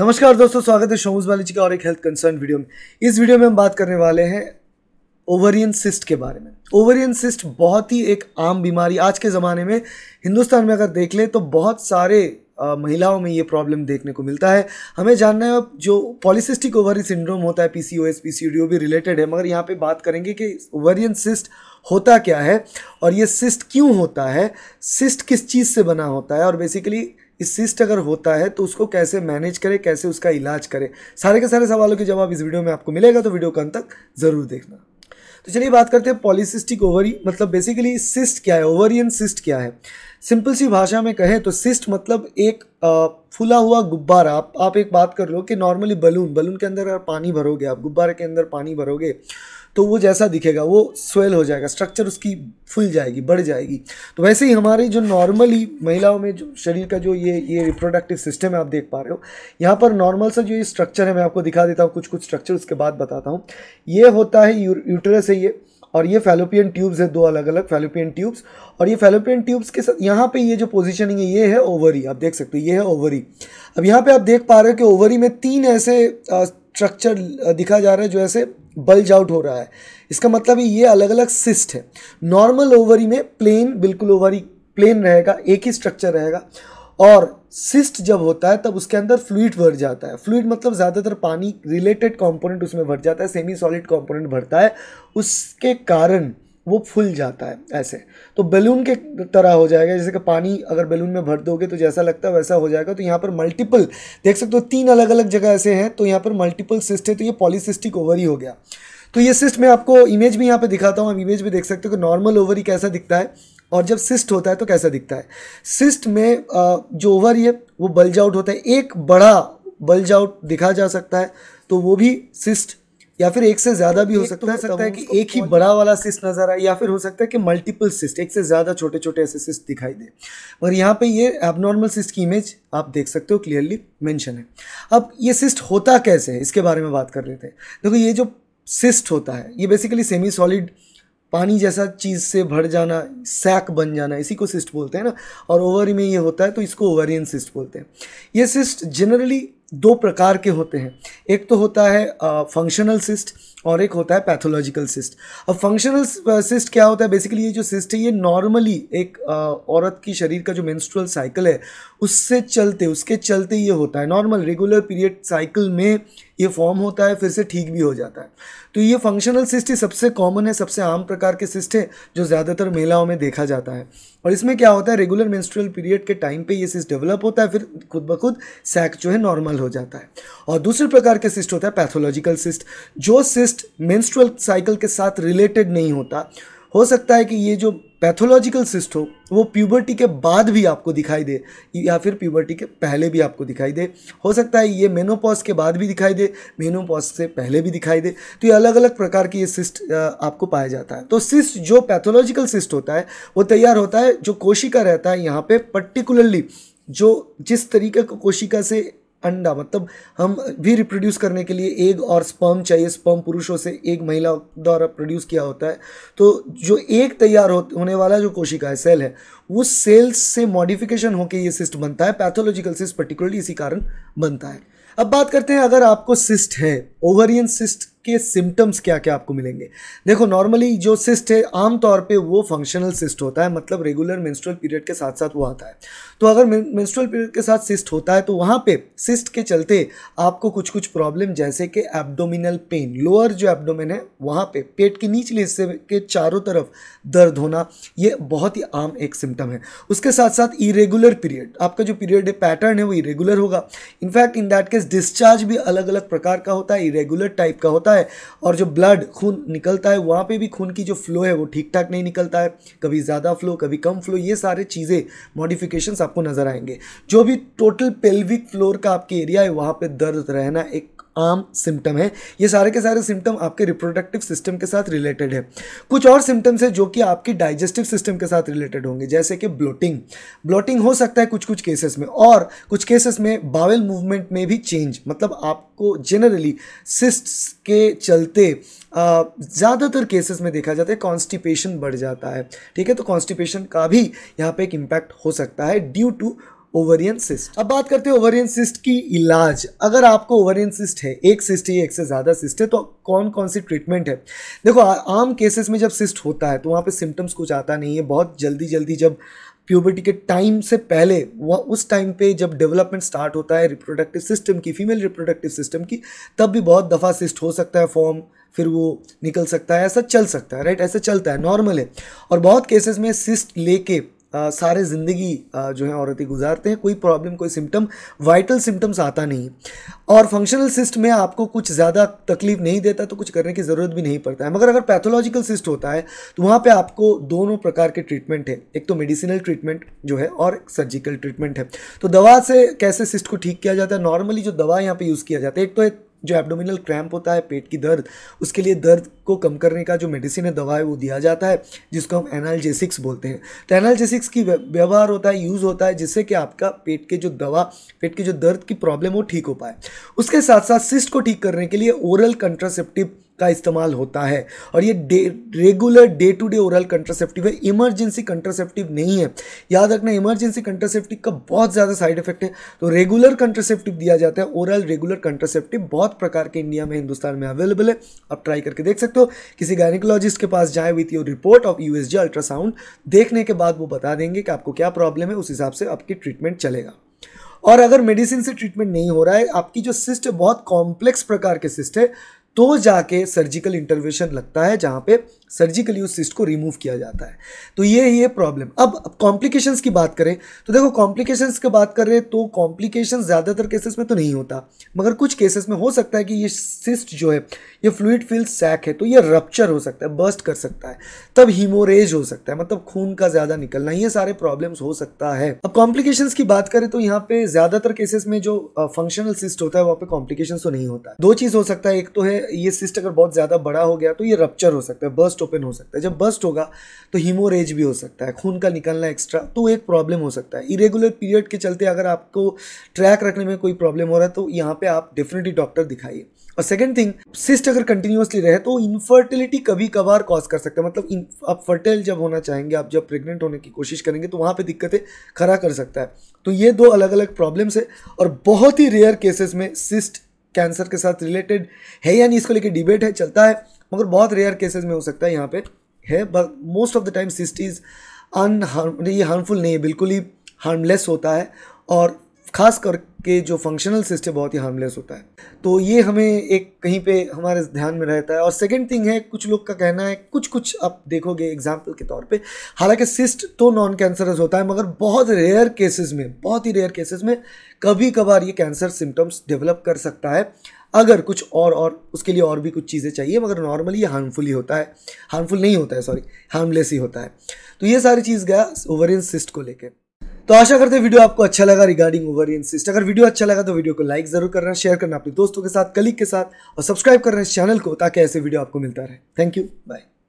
नमस्कार दोस्तों स्वागत है शोमूज वाली जी का और एक हेल्थ कंसर्न वीडियो में इस वीडियो में हम बात करने वाले हैं ओवरियन सिस्ट के बारे में ओवरियन सिस्ट बहुत ही एक आम बीमारी आज के ज़माने में हिंदुस्तान में अगर देख लें तो बहुत सारे महिलाओं में ये प्रॉब्लम देखने को मिलता है हमें जानना है जो पॉलिसिस्टिक ओवरी सिंड्रोम होता है पीसीओएस ओ भी रिलेटेड है मगर यहाँ पे बात करेंगे कि ओवरियन सिस्ट होता क्या है और ये सिस्ट क्यों होता है सिस्ट किस चीज़ से बना होता है और बेसिकली इस सिस्ट अगर होता है तो उसको कैसे मैनेज करें कैसे उसका इलाज करें सारे के सारे सवालों के जवाब इस वीडियो में आपको मिलेगा तो वीडियो का अंत तक ज़रूर देखना तो चलिए बात करते हैं पॉलीसिस्टिक ओवरी मतलब बेसिकली सिस्ट क्या है ओवरियन सिस्ट क्या है सिंपल सी भाषा में कहें तो सिस्ट मतलब एक फुला हुआ गुब्बारा आप आप एक बात कर लो कि नॉर्मली बलून बलून के अंदर अगर पानी भरोगे आप गुब्बारे के अंदर पानी भरोगे तो वो जैसा दिखेगा वो स्वेल हो जाएगा स्ट्रक्चर उसकी फुल जाएगी बढ़ जाएगी तो वैसे ही हमारे जो नॉर्मली महिलाओं में जो शरीर का जो ये ये रिप्रोडक्टिव सिस्टम है आप देख पा रहे हो यहाँ पर नॉर्मल सा जो ये स्ट्रक्चर है मैं आपको दिखा देता हूँ कुछ कुछ स्ट्रक्चर उसके बाद बताता हूँ ये होता है यूटरस है ये और ये फैलोपियन ट्यूब्स है दो अलग अलग फैलोपियन ट्यूब्स और ये फैलोपियन ट्यूब्स के साथ यहाँ पे ये जो पोजीशनिंग है ये है ओवरी आप देख सकते हो ये है ओवरी अब यहाँ पे आप देख पा रहे हो कि ओवरी में तीन ऐसे स्ट्रक्चर दिखा जा रहा है जो ऐसे बल्ज आउट हो रहा है इसका मतलब है ये अलग अलग सिस्ट है नॉर्मल ओवरी में प्लेन बिल्कुल ओवरी प्लेन रहेगा एक ही स्ट्रक्चर रहेगा और सिस्ट जब होता है तब उसके अंदर फ्लूड भर जाता है फ्लूड मतलब ज़्यादातर पानी रिलेटेड कंपोनेंट उसमें भर जाता है सेमी सॉलिड कंपोनेंट भरता है उसके कारण वो फूल जाता है ऐसे तो बैलून के तरह हो जाएगा जैसे कि पानी अगर बैलून में भर दोगे तो जैसा लगता है वैसा हो जाएगा तो यहाँ पर मल्टीपल देख सकते हो तीन अलग अलग जगह ऐसे हैं तो यहाँ पर मल्टीपल सिस्ट है तो ये पॉलीसिस्टिक ओवरी हो गया तो ये सिस्ट मैं आपको इमेज भी यहाँ पर दिखाता हूँ आप इमेज भी देख सकते हो कि नॉर्मल ओवरी कैसा दिखता है और जब सिस्ट होता है तो कैसा दिखता है सिस्ट में जो ओवर है वो बल्ज आउट होता है एक बड़ा बल्ज आउट दिखा जा सकता है तो वो भी सिस्ट या फिर एक से ज़्यादा भी हो तो सकता तो है सकता है कि एक ही बड़ा वाला सिस्ट नज़र आए या फिर हो सकता है कि मल्टीपल सिस्ट एक से ज़्यादा छोटे छोटे ऐसे सिस्ट दिखाई दे मगर यहाँ पे ये एबनॉर्मल सिस्ट की इमेज आप देख सकते हो क्लियरली मेंशन है अब ये सिस्ट होता कैसे है इसके बारे में बात कर रहे थे देखो ये जो सिस्ट होता है ये बेसिकली सेमी सॉलिड पानी जैसा चीज़ से भर जाना सैक बन जाना इसी को सिस्ट बोलते हैं ना और ओवरी में ये होता है तो इसको ओवरियन सिस्ट बोलते हैं ये सिस्ट जनरली दो प्रकार के होते हैं एक तो होता है फंक्शनल सिस्ट और एक होता है पैथोलॉजिकल सिस्ट अब फंक्शनल सिस्ट क्या होता है बेसिकली ये जो सिस्ट है ये नॉर्मली एक uh, औरत की शरीर का जो मेंस्ट्रुअल साइकिल है उससे चलते उसके चलते ये होता है नॉर्मल रेगुलर पीरियड साइकिल में ये फॉर्म होता है फिर से ठीक भी हो जाता है तो ये फंक्शनल सिस्ट ही सबसे कॉमन है सबसे आम प्रकार के सिस्ट है जो ज़्यादातर महिलाओं में देखा जाता है और इसमें क्या होता है रेगुलर मेंस्ट्रुअल पीरियड के टाइम पे ये सिस्ट डेवलप होता है फिर खुद ब खुद सैक जो है नॉर्मल हो जाता है और दूसरे प्रकार के सिस्ट होता है पैथोलॉजिकल सिस्ट जो सिस्ट मेंस्ट्रुअल साइकिल के साथ रिलेटेड नहीं होता हो सकता है कि ये जो पैथोलॉजिकल सिस्ट हो वो प्यूबर्टी के बाद भी आपको दिखाई दे या फिर प्यूबर्टी के पहले भी आपको दिखाई दे हो सकता है ये मेनोपॉज के बाद भी दिखाई दे मेनोपॉज से पहले भी दिखाई दे तो ये अलग अलग प्रकार की ये सिस्ट आपको पाया जाता है तो सिस्ट जो पैथोलॉजिकल सिस्ट होता है वो तैयार होता है जो कोशिका रहता है यहाँ पे पर्टिकुलरली जो जिस तरीके का कोशिका से अंडा मतलब हम भी रिप्रोड्यूस करने के लिए एग और स्पर्म चाहिए स्पर्म पुरुषों से एक महिला द्वारा प्रोड्यूस किया होता है तो जो एक तैयार होने वाला जो कोशिका है सेल है उस सेल्स से मॉडिफिकेशन होकर ये सिस्ट बनता है पैथोलॉजिकल सिस्ट पर्टिकुलरली इसी कारण बनता है अब बात करते हैं अगर आपको सिस्ट है ओवरियन सिस्ट के सिम्टम्स क्या क्या आपको मिलेंगे देखो नॉर्मली जो सिस्ट है आमतौर पे वो फंक्शनल सिस्ट होता है मतलब रेगुलर मेंस्ट्रुअल पीरियड के साथ साथ वो आता है तो अगर मेंस्ट्रुअल पीरियड के साथ सिस्ट होता है तो वहाँ पे सिस्ट के चलते आपको कुछ कुछ प्रॉब्लम जैसे कि एब्डोमिनल पेन लोअर जो एब्डोमिन है वहाँ पे पेट के निचले हिस्से के चारों तरफ दर्द होना ये बहुत ही आम एक सिम्टम है उसके साथ साथ इरेगुलर पीरियड आपका जो पीरियड है पैटर्न है वो इरेगुलर होगा in fact in that case discharge भी अलग अलग प्रकार का होता है इरेगुलर टाइप का होता है होता है और जो ब्लड खून निकलता है वहाँ पे भी खून की जो फ्लो है वो ठीक ठाक नहीं निकलता है कभी ज़्यादा फ्लो कभी कम फ्लो ये सारे चीज़ें मॉडिफिकेशन आपको नज़र आएंगे जो भी टोटल पेल्विक फ्लोर का आपके एरिया है वहाँ पर दर्द रहना एक आम सिम्टम है ये सारे के सारे सिम्टम आपके रिप्रोडक्टिव सिस्टम के साथ रिलेटेड है कुछ और सिम्टम्स है जो कि आपके डाइजेस्टिव सिस्टम के साथ रिलेटेड होंगे जैसे कि ब्लोटिंग ब्लोटिंग हो सकता है कुछ कुछ केसेस में और कुछ केसेस में बावेल मूवमेंट में भी चेंज मतलब आपको जनरली सिस्ट के चलते ज़्यादातर केसेस में देखा जाता है कॉन्स्टिपेशन बढ़ जाता है ठीक है तो कॉन्स्टिपेशन का भी यहाँ पे एक इम्पैक्ट हो सकता है ड्यू टू ओवरियन सिस्ट अब बात करते हैं ओवरियन सिस्ट की इलाज अगर आपको ओवरियन सिस्ट है एक सिस्ट या एक से ज़्यादा सिस्ट है तो कौन कौन सी ट्रीटमेंट है देखो आम केसेस में जब सिस्ट होता है तो वहाँ पे सिम्टम्स कुछ आता नहीं है बहुत जल्दी जल्दी जब प्यूबर्टी के टाइम से पहले वह उस टाइम पे जब डेवलपमेंट स्टार्ट होता है रिप्रोडक्टिव सिस्टम की फीमेल रिप्रोडक्टिव सिस्टम की तब भी बहुत दफ़ा सिस्ट हो सकता है फॉर्म फिर वो निकल सकता है ऐसा चल सकता है राइट ऐसा चलता है नॉर्मल है और बहुत केसेस में सिस्ट लेके आ, सारे ज़िंदगी जो है औरतें गुजारते हैं कोई प्रॉब्लम कोई सिम्टम वाइटल सिम्टम्स आता नहीं और फंक्शनल सिस्ट में आपको कुछ ज़्यादा तकलीफ नहीं देता तो कुछ करने की ज़रूरत भी नहीं पड़ता है मगर अगर पैथोलॉजिकल सिस्ट होता है तो वहाँ पे आपको दोनों प्रकार के ट्रीटमेंट है एक तो मेडिसिनल ट्रीटमेंट जो है और सर्जिकल ट्रीटमेंट है तो दवा से कैसे सिस्ट को ठीक किया जाता है नॉर्मली जो दवा यहाँ पर यूज़ किया जाता है एक तो एक जो एब्डोमिनल क्रैम्प होता है पेट की दर्द उसके लिए दर्द को कम करने का जो मेडिसिन है दवा है वो दिया जाता है जिसको हम एनाल्जेसिक्स बोलते हैं तो एनाल्जेसिक्स की व्यवहार होता है यूज़ होता है जिससे कि आपका पेट के जो दवा पेट के जो दर्द की प्रॉब्लम वो ठीक हो पाए उसके साथ साथ सिस्ट को ठीक करने के लिए ओरल कंट्रासेप्टिव का इस्तेमाल होता है और ये day regular day to day oral contraceptive है इमरजेंसी कंट्रासेप्टिव नहीं है याद रखना इमरजेंसी कंट्रासेप्टिव का बहुत ज़्यादा साइड इफेक्ट है तो रेगुलर कंट्रासेप्टिव दिया जाता है ओरल रेगुलर कंट्रासेप्टिव बहुत प्रकार के इंडिया में हिंदुस्तान में अवेलेबल है आप ट्राई करके देख सकते हो किसी गायनिकोलॉजिस्ट के पास जाए with your report of you ultrasound देखने के बाद वो बता देंगे कि आपको क्या प्रॉब्लम है उस हिसाब से आपकी ट्रीटमेंट चलेगा और अगर मेडिसिन से ट्रीटमेंट नहीं हो रहा है आपकी जो सिस्ट है बहुत कॉम्प्लेक्स प्रकार के सिस्ट है तो जाके सर्जिकल इंटरवेंशन लगता है जहाँ पे सर्जिकली उस सिस्ट को रिमूव किया जाता है तो ये ये प्रॉब्लम अब अब कॉम्प्लिकेशंस की बात करें तो देखो कॉम्प्लिकेशंस की बात कर रहे तो कॉम्प्लिकेशंस ज़्यादातर केसेस में तो नहीं होता मगर कुछ केसेस में हो सकता है कि ये सिस्ट जो है ये फ्लूड फिल सैक है तो ये रप्चर हो सकता है बर्स्ट कर सकता है तब हीमोरेज हो सकता है मतलब खून का ज़्यादा निकलना ये सारे प्रॉब्लम्स हो सकता है अब कॉम्प्लिकेशंस की बात करें तो यहाँ पे ज़्यादातर केसेस में जो फंक्शनल सिस्ट होता है वहाँ पर कॉम्प्लिकेशन तो नहीं होता दो चीज़ हो सकता है एक तो है ये सिस्ट अगर बहुत ज़्यादा बड़ा हो गया तो ये रप्चर हो सकता है बर्स्ट बस्ट ओपन हो सकता है जब बस्ट होगा तो हीमोरेज भी हो सकता है खून का निकलना एक्स्ट्रा तो एक प्रॉब्लम हो सकता है इरेगुलर पीरियड के चलते अगर आपको ट्रैक रखने में कोई प्रॉब्लम हो रहा है तो यहाँ पे आप डेफिनेटली डॉक्टर दिखाइए और सेकेंड थिंग सिस्ट अगर कंटिन्यूसली रहे तो इनफर्टिलिटी कभी कभार कॉज कर सकते हैं मतलब आप फर्टाइल जब होना चाहेंगे आप जब प्रेग्नेंट होने की कोशिश करेंगे तो वहाँ पर दिक्कतें खड़ा कर सकता है तो ये दो अलग अलग प्रॉब्लम्स है और बहुत ही रेयर केसेस में सिस्ट कैंसर के साथ रिलेटेड है या नहीं इसको लेकर डिबेट है चलता है मगर बहुत रेयर केसेस में हो सकता है यहाँ पे है but most of the time cyst is unharm ये हार्मफुल नहीं है बिल्कुल ही हार्मलेस होता है और खास करके जो फंक्शनल सिस्टम बहुत ही हार्मलेस होता है तो ये हमें एक कहीं पे हमारे ध्यान में रहता है और सेकंड थिंग है कुछ लोग का कहना है कुछ कुछ आप देखोगे एग्जाम्पल के तौर पे हालांकि सिस्ट तो नॉन कैंसरस होता है मगर बहुत रेयर केसेस में बहुत ही रेयर केसेस में कभी कभार ये कैंसर सिम्टम्स डेवलप कर सकता है अगर कुछ और और उसके लिए और भी कुछ चीज़ें चाहिए मगर नॉर्मली ये हार्मफुल ही होता है हार्मफुल नहीं होता है सॉरी हार्मलेस ही होता है तो ये सारी चीज़ गया ओवरिन सिस्ट को लेकर तो आशा करते हैं वीडियो आपको अच्छा लगा रिगार्डिंग ओवर इंसिस्ट अगर वीडियो अच्छा लगा तो वीडियो को लाइक जरूर करना शेयर करना अपने दोस्तों के साथ कलीग के साथ और सब्सक्राइब करना इस चैनल को ताकि ऐसे वीडियो आपको मिलता रहे थैंक यू बाय